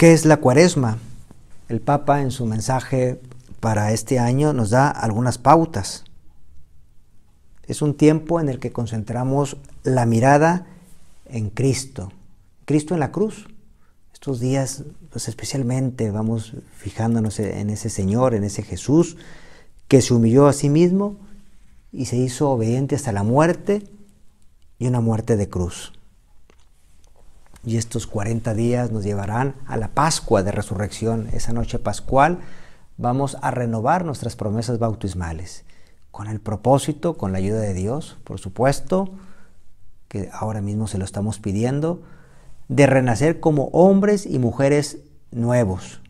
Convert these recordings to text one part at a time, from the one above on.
¿Qué es la cuaresma? El Papa en su mensaje para este año nos da algunas pautas. Es un tiempo en el que concentramos la mirada en Cristo, Cristo en la cruz. Estos días, pues, especialmente vamos fijándonos en ese Señor, en ese Jesús, que se humilló a sí mismo y se hizo obediente hasta la muerte y una muerte de cruz. Y estos 40 días nos llevarán a la Pascua de Resurrección. Esa noche pascual vamos a renovar nuestras promesas bautismales con el propósito, con la ayuda de Dios, por supuesto, que ahora mismo se lo estamos pidiendo, de renacer como hombres y mujeres nuevos,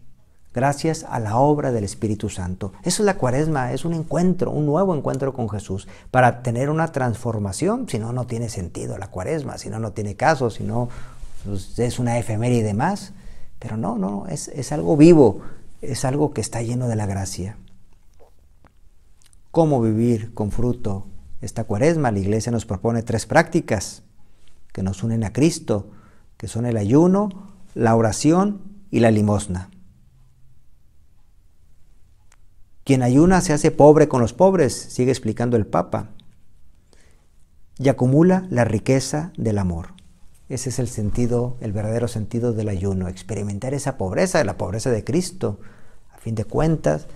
gracias a la obra del Espíritu Santo. Eso es la cuaresma, es un encuentro, un nuevo encuentro con Jesús, para tener una transformación, si no, no tiene sentido la cuaresma, si no, no tiene caso, si no, pues, es una efeméride más, pero no, no, es, es algo vivo, es algo que está lleno de la gracia. ¿Cómo vivir con fruto esta cuaresma? La iglesia nos propone tres prácticas que nos unen a Cristo, que son el ayuno, la oración y la limosna. Quien ayuna se hace pobre con los pobres, sigue explicando el Papa, y acumula la riqueza del amor. Ese es el sentido, el verdadero sentido del ayuno, experimentar esa pobreza, la pobreza de Cristo, a fin de cuentas,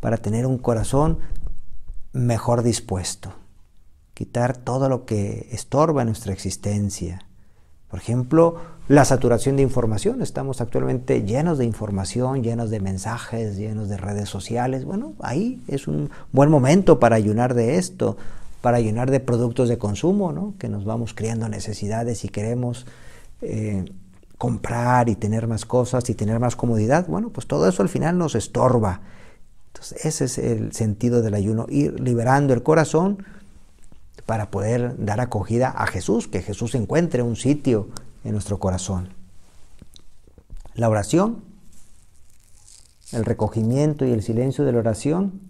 para tener un corazón mejor dispuesto, quitar todo lo que estorba nuestra existencia. Por ejemplo, la saturación de información. Estamos actualmente llenos de información, llenos de mensajes, llenos de redes sociales. Bueno, ahí es un buen momento para ayunar de esto, para llenar de productos de consumo, ¿no? que nos vamos creando necesidades y queremos eh, comprar y tener más cosas y tener más comodidad. Bueno, pues todo eso al final nos estorba. Entonces ese es el sentido del ayuno, ir liberando el corazón para poder dar acogida a Jesús, que Jesús encuentre un sitio en nuestro corazón. La oración, el recogimiento y el silencio de la oración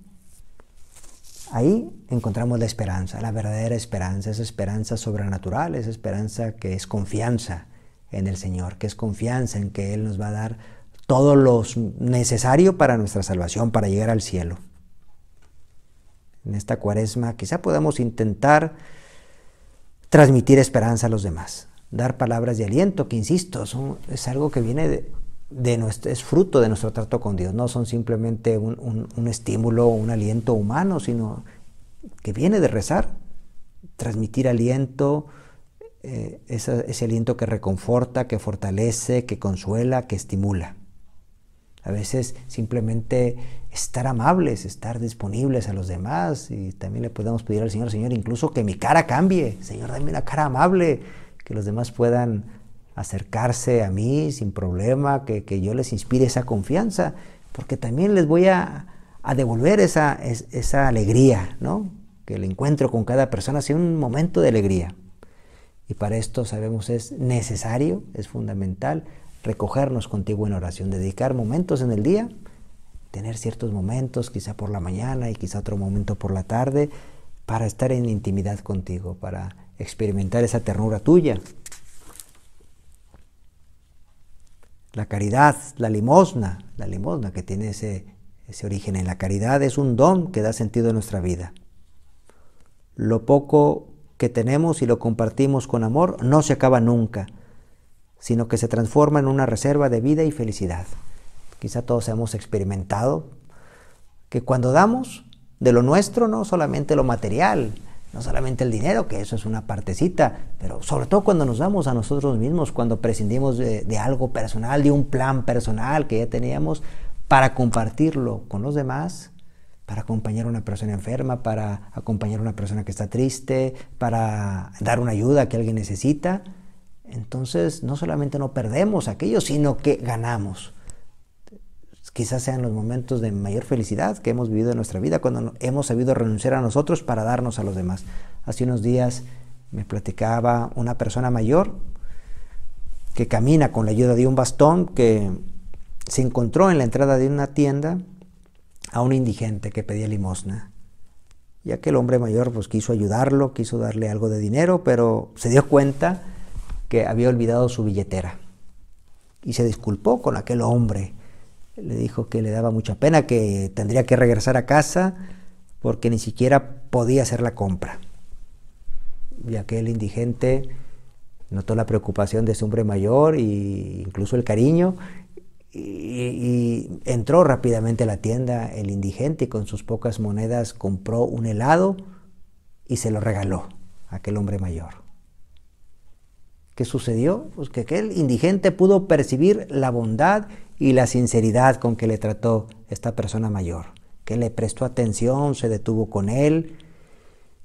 Ahí encontramos la esperanza, la verdadera esperanza, esa esperanza sobrenatural, esa esperanza que es confianza en el Señor, que es confianza en que Él nos va a dar todo lo necesario para nuestra salvación, para llegar al cielo. En esta cuaresma quizá podamos intentar transmitir esperanza a los demás, dar palabras de aliento, que insisto, es algo que viene de, nuestro, es fruto de nuestro trato con Dios, no son simplemente un, estímulo o un aliento humano, sino que viene de rezar, transmitir aliento, eh, ese aliento que reconforta, que fortalece, que consuela, que estimula. A veces simplemente estar amables, estar disponibles a los demás y también le podemos pedir al Señor, Señor, incluso que mi cara cambie, Señor, dame una cara amable, que los demás puedan acercarse a mí sin problema, que, yo les inspire esa confianza, porque también les voy a, devolver esa, esa alegría, ¿no? Que el encuentro con cada persona sea un momento de alegría. Y para esto sabemos es necesario, es fundamental recogernos contigo en oración, dedicar momentos en el día, tener ciertos momentos, quizá por la mañana y quizá otro momento por la tarde, para estar en intimidad contigo, para experimentar esa ternura tuya, La caridad, la limosna, la limosna que tiene ese, origen en la caridad es un don que da sentido a nuestra vida. Lo poco que tenemos y lo compartimos con amor no se acaba nunca, sino que se transforma en una reserva de vida y felicidad. Quizá todos hemos experimentado que cuando damos de lo nuestro, no solamente lo material, no solamente el dinero, que eso es una partecita, pero sobre todo cuando nos damos a nosotros mismos, cuando prescindimos de, algo personal, de un plan personal que ya teníamos, para compartirlo con los demás, para acompañar a una persona enferma, para acompañar a una persona que está triste, para dar una ayuda que alguien necesita. Entonces, no solamente no perdemos aquello, sino que ganamos quizás sean los momentos de mayor felicidad que hemos vivido en nuestra vida, cuando hemos sabido renunciar a nosotros para darnos a los demás. Hace unos días me platicaba una persona mayor que camina con la ayuda de un bastón que se encontró en la entrada de una tienda a un indigente que pedía limosna. Y aquel hombre mayor pues quiso ayudarlo, quiso darle algo de dinero, pero se dio cuenta que había olvidado su billetera. Y se disculpó con aquel hombre le dijo que le daba mucha pena, que tendría que regresar a casa porque ni siquiera podía hacer la compra. Y aquel indigente notó la preocupación de su hombre mayor e incluso el cariño y, entró rápidamente a la tienda el indigente y con sus pocas monedas compró un helado y se lo regaló a aquel hombre mayor. ¿Qué sucedió? Pues que aquel indigente pudo percibir la bondad y la sinceridad con que le trató esta persona mayor, que le prestó atención, se detuvo con él.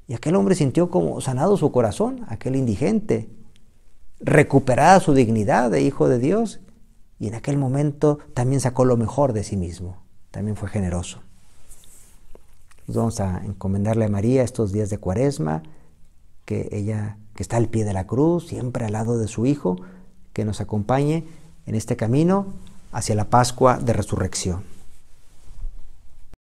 Y aquel hombre sintió como sanado su corazón, aquel indigente, recuperada su dignidad de hijo de Dios. Y en aquel momento también sacó lo mejor de sí mismo, también fue generoso. vamos a encomendarle a María estos días de cuaresma, que ella, que está al pie de la cruz, siempre al lado de su Hijo, que nos acompañe en este camino hacia la Pascua de Resurrección.